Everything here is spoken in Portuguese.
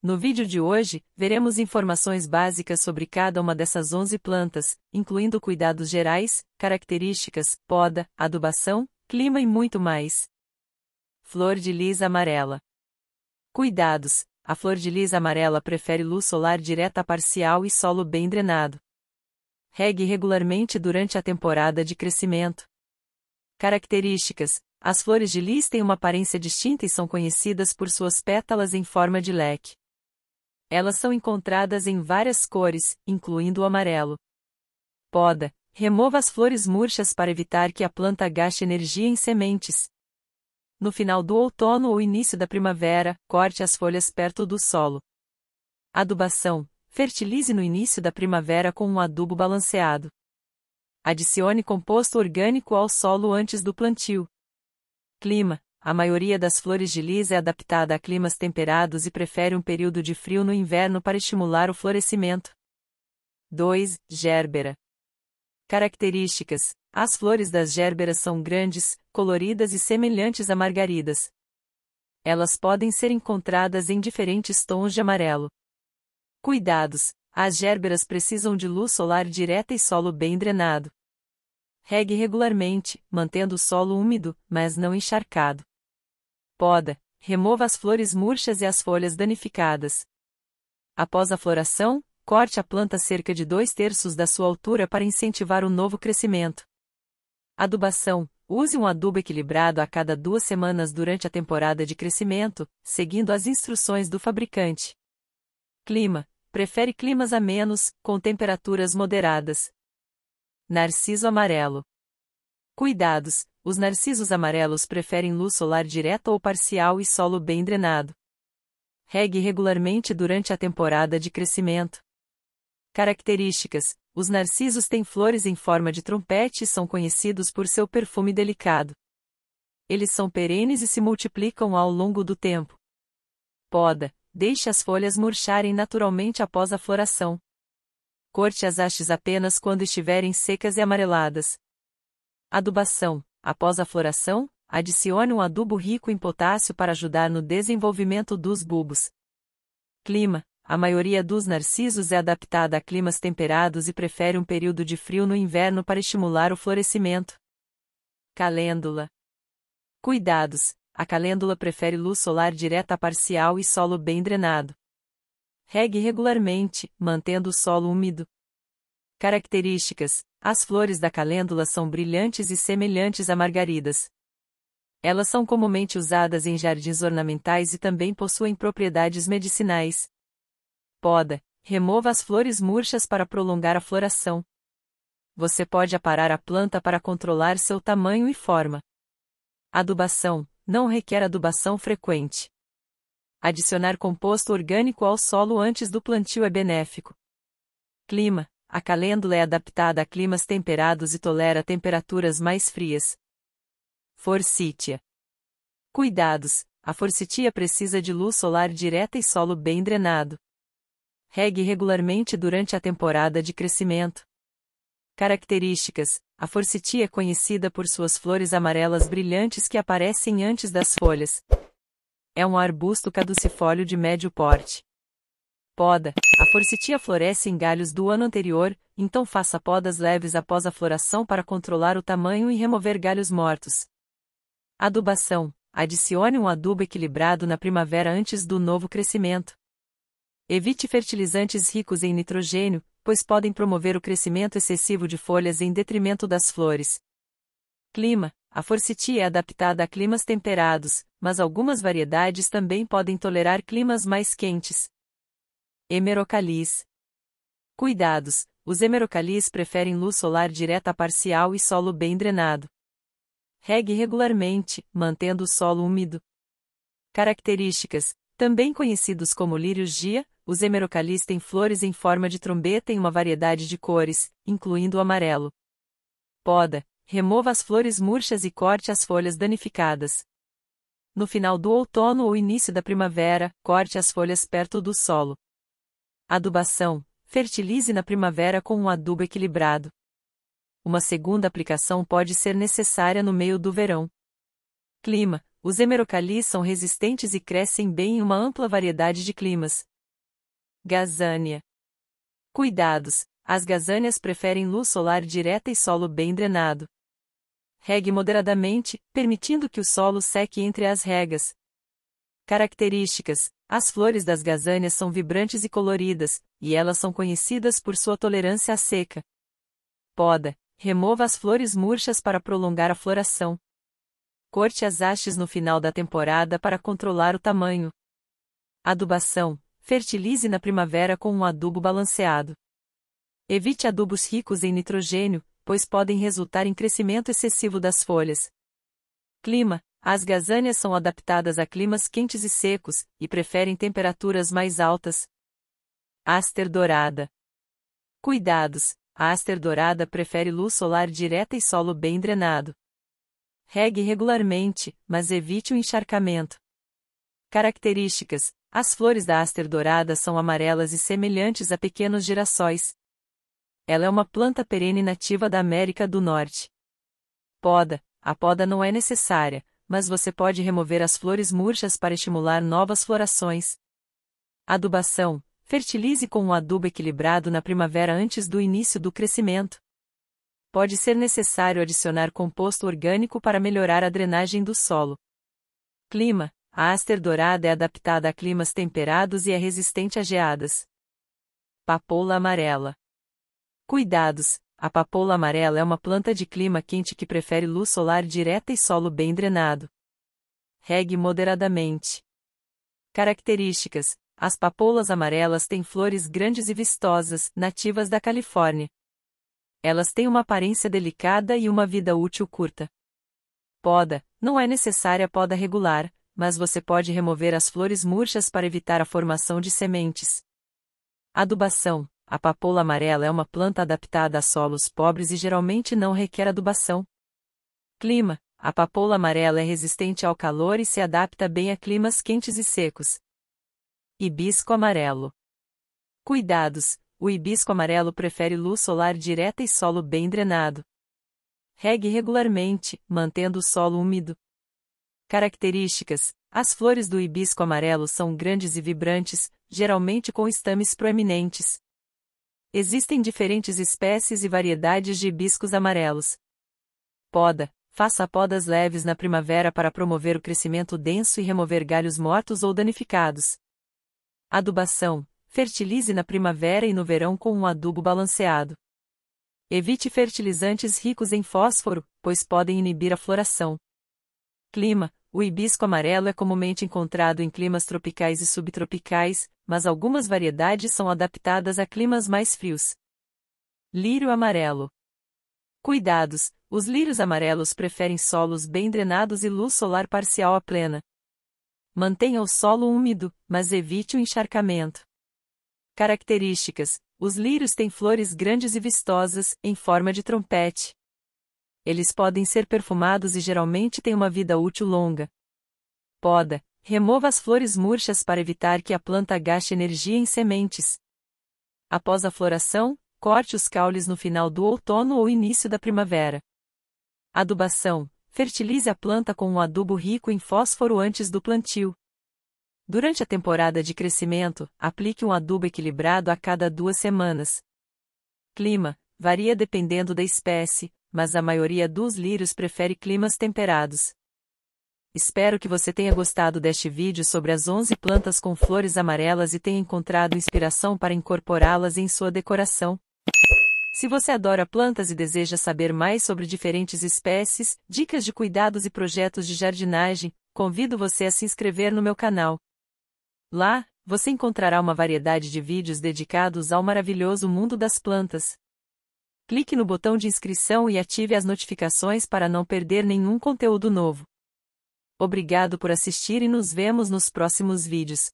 No vídeo de hoje, veremos informações básicas sobre cada uma dessas 11 plantas, incluindo cuidados gerais, características, poda, adubação, clima e muito mais. Flor de lis amarela. Cuidados: a flor de lis amarela prefere luz solar direta parcial e solo bem drenado. Regue regularmente durante a temporada de crescimento. Características: as flores de lis têm uma aparência distinta e são conhecidas por suas pétalas em forma de leque. Elas são encontradas em várias cores, incluindo o amarelo. Poda. Remova as flores murchas para evitar que a planta gaste energia em sementes. No final do outono ou início da primavera, corte as folhas perto do solo. Adubação. Fertilize no início da primavera com um adubo balanceado. Adicione composto orgânico ao solo antes do plantio. Clima. A maioria das flores de lis é adaptada a climas temperados e prefere um período de frio no inverno para estimular o florescimento. 2. Gerbera. Características: As flores das gerberas são grandes, coloridas e semelhantes a margaridas. Elas podem ser encontradas em diferentes tons de amarelo. Cuidados: As gerberas precisam de luz solar direta e solo bem drenado. Regue regularmente, mantendo o solo úmido, mas não encharcado. Poda. Remova as flores murchas e as folhas danificadas. Após a floração, corte a planta cerca de dois terços da sua altura para incentivar o novo crescimento. Adubação. Use um adubo equilibrado a cada duas semanas durante a temporada de crescimento, seguindo as instruções do fabricante. Clima. Prefere climas amenos, com temperaturas moderadas. Narciso amarelo. Cuidados: os narcisos amarelos preferem luz solar direta ou parcial e solo bem drenado. Regue regularmente durante a temporada de crescimento. Características: os narcisos têm flores em forma de trompete e são conhecidos por seu perfume delicado. Eles são perenes e se multiplicam ao longo do tempo. Poda: deixe as folhas murcharem naturalmente após a floração corte as hastes apenas quando estiverem secas e amareladas. Adubação. Após a floração, adicione um adubo rico em potássio para ajudar no desenvolvimento dos bulbos. Clima. A maioria dos narcisos é adaptada a climas temperados e prefere um período de frio no inverno para estimular o florescimento. Calêndula. Cuidados. A calêndula prefere luz solar direta parcial e solo bem drenado. Regue regularmente, mantendo o solo úmido. Características: As flores da calêndula são brilhantes e semelhantes a margaridas. Elas são comumente usadas em jardins ornamentais e também possuem propriedades medicinais. Poda: Remova as flores murchas para prolongar a floração. Você pode aparar a planta para controlar seu tamanho e forma. Adubação: Não requer adubação frequente. Adicionar composto orgânico ao solo antes do plantio é benéfico. Clima: A calêndula é adaptada a climas temperados e tolera temperaturas mais frias. Forcitia: Cuidados: A forcitia precisa de luz solar direta e solo bem drenado. Regue regularmente durante a temporada de crescimento. Características: A forcitia é conhecida por suas flores amarelas brilhantes que aparecem antes das folhas, é um arbusto caducifólio de médio porte. Poda. A forcitia floresce em galhos do ano anterior, então faça podas leves após a floração para controlar o tamanho e remover galhos mortos. Adubação. Adicione um adubo equilibrado na primavera antes do novo crescimento. Evite fertilizantes ricos em nitrogênio, pois podem promover o crescimento excessivo de folhas em detrimento das flores. Clima: a forsythia é adaptada a climas temperados, mas algumas variedades também podem tolerar climas mais quentes. Emerocalis. Cuidados: os emerocalis preferem luz solar direta parcial e solo bem drenado. Regue regularmente, mantendo o solo úmido. Características: também conhecidos como lírios dia, os emerocalis têm flores em forma de trombeta em uma variedade de cores, incluindo o amarelo. Poda: remova as flores murchas e corte as folhas danificadas. No final do outono ou início da primavera, corte as folhas perto do solo. Adubação: fertilize na primavera com um adubo equilibrado. Uma segunda aplicação pode ser necessária no meio do verão. Clima: os hemerocalis são resistentes e crescem bem em uma ampla variedade de climas. Gazânia. Cuidados: as gazânias preferem luz solar direta e solo bem drenado. Regue moderadamente, permitindo que o solo seque entre as regas. Características: As flores das gazanhas são vibrantes e coloridas, e elas são conhecidas por sua tolerância à seca. Poda: Remova as flores murchas para prolongar a floração. Corte as hastes no final da temporada para controlar o tamanho. Adubação: Fertilize na primavera com um adubo balanceado. Evite adubos ricos em nitrogênio, pois podem resultar em crescimento excessivo das folhas. Clima: As gazâneas são adaptadas a climas quentes e secos, e preferem temperaturas mais altas. Aster dourada. Cuidados: A aster dourada prefere luz solar direta e solo bem drenado. Regue regularmente, mas evite o encharcamento. Características: As flores da aster dourada são amarelas e semelhantes a pequenos girassóis. Ela é uma planta perene nativa da América do Norte. Poda. A poda não é necessária, mas você pode remover as flores murchas para estimular novas florações. Adubação. Fertilize com um adubo equilibrado na primavera antes do início do crescimento. Pode ser necessário adicionar composto orgânico para melhorar a drenagem do solo. Clima. A áster dourada é adaptada a climas temperados e é resistente a geadas. Papoula amarela. Cuidados! A papoula amarela é uma planta de clima quente que prefere luz solar direta e solo bem drenado. Regue moderadamente. Características: As papoulas amarelas têm flores grandes e vistosas, nativas da Califórnia. Elas têm uma aparência delicada e uma vida útil curta. Poda: Não é necessária poda regular, mas você pode remover as flores murchas para evitar a formação de sementes. Adubação: a papoula amarela é uma planta adaptada a solos pobres e geralmente não requer adubação. Clima: A papoula amarela é resistente ao calor e se adapta bem a climas quentes e secos. Hibisco amarelo. Cuidados: O hibisco amarelo prefere luz solar direta e solo bem drenado. Regue regularmente, mantendo o solo úmido. Características: As flores do hibisco amarelo são grandes e vibrantes, geralmente com estames proeminentes. Existem diferentes espécies e variedades de hibiscos amarelos. Poda. Faça podas leves na primavera para promover o crescimento denso e remover galhos mortos ou danificados. Adubação. Fertilize na primavera e no verão com um adubo balanceado. Evite fertilizantes ricos em fósforo, pois podem inibir a floração. Clima. O hibisco amarelo é comumente encontrado em climas tropicais e subtropicais, mas algumas variedades são adaptadas a climas mais frios. Lírio amarelo. Cuidados: os lírios amarelos preferem solos bem drenados e luz solar parcial à plena. Mantenha o solo úmido, mas evite o encharcamento. Características: os lírios têm flores grandes e vistosas, em forma de trompete. Eles podem ser perfumados e geralmente têm uma vida útil longa. Poda: Remova as flores murchas para evitar que a planta gaste energia em sementes. Após a floração, corte os caules no final do outono ou início da primavera. Adubação: fertilize a planta com um adubo rico em fósforo antes do plantio. Durante a temporada de crescimento, aplique um adubo equilibrado a cada duas semanas. Clima: varia dependendo da espécie, mas a maioria dos lírios prefere climas temperados. Espero que você tenha gostado deste vídeo sobre as 11 plantas com flores amarelas e tenha encontrado inspiração para incorporá-las em sua decoração. Se você adora plantas e deseja saber mais sobre diferentes espécies, dicas de cuidados e projetos de jardinagem, convido você a se inscrever no meu canal. Lá, você encontrará uma variedade de vídeos dedicados ao maravilhoso mundo das plantas. Clique no botão de inscrição e ative as notificações para não perder nenhum conteúdo novo. Obrigado por assistir e nos vemos nos próximos vídeos.